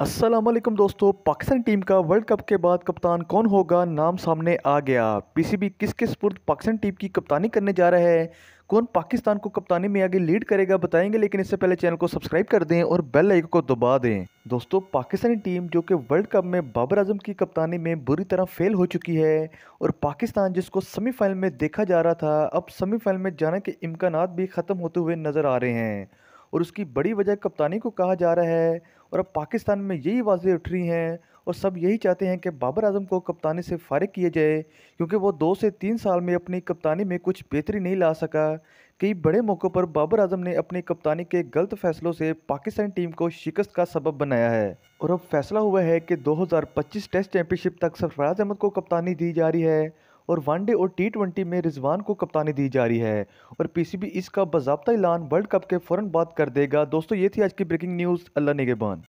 असलम दोस्तों पाकिस्तान टीम का world cup के बाद कप्तान कौन होगा नाम सामने आ गया पीसीबी किस पुर्द पाकिस्तान टीम की कप्तानी करने जा रहा है कौन पाकिस्तान को कप्तानी में आगे लीड करेगा बताएंगे लेकिन इससे पहले चैनल को सब्सक्राइब कर दें और बेल आइकन को दबा दें दोस्तों पाकिस्तानी टीम जो कि वर्ल्ड कप में बाबर अजम की कप्तानी में बुरी तरह फेल हो चुकी है और पाकिस्तान जिसको सेमीफाइनल में देखा जा रहा था अब सेमीफाइनल में जाने के इम्कान भी ख़त्म होते हुए नज़र आ रहे हैं और उसकी बड़ी वजह कप्तानी को कहा जा रहा है और अब पाकिस्तान में यही वाजें उठ रही हैं और सब यही चाहते हैं कि बाबर आजम को कप्तानी से फारग किया जाए क्योंकि वो दो से तीन साल में अपनी कप्तानी में कुछ बेहतरी नहीं ला सका कई बड़े मौक़ों पर बाबर आजम ने अपनी कप्तानी के गलत फैसलों से पाकिस्तान टीम को शिकस्त का सबब बनाया है और अब फैसला हुआ है कि 2025 टेस्ट चैंपियनशिप तक सरफराज अहमद को कप्तानी दी जा रही है और वनडे और टी ट्वेंटी में रिजवान को कप्तानी दी जा रही है और पीसीबी इसका बाबा ऐलान वर्ल्ड कप के फौरन बाद कर देगा दोस्तों ये थी आज की ब्रेकिंग न्यूज़ अल्लाह निगेबान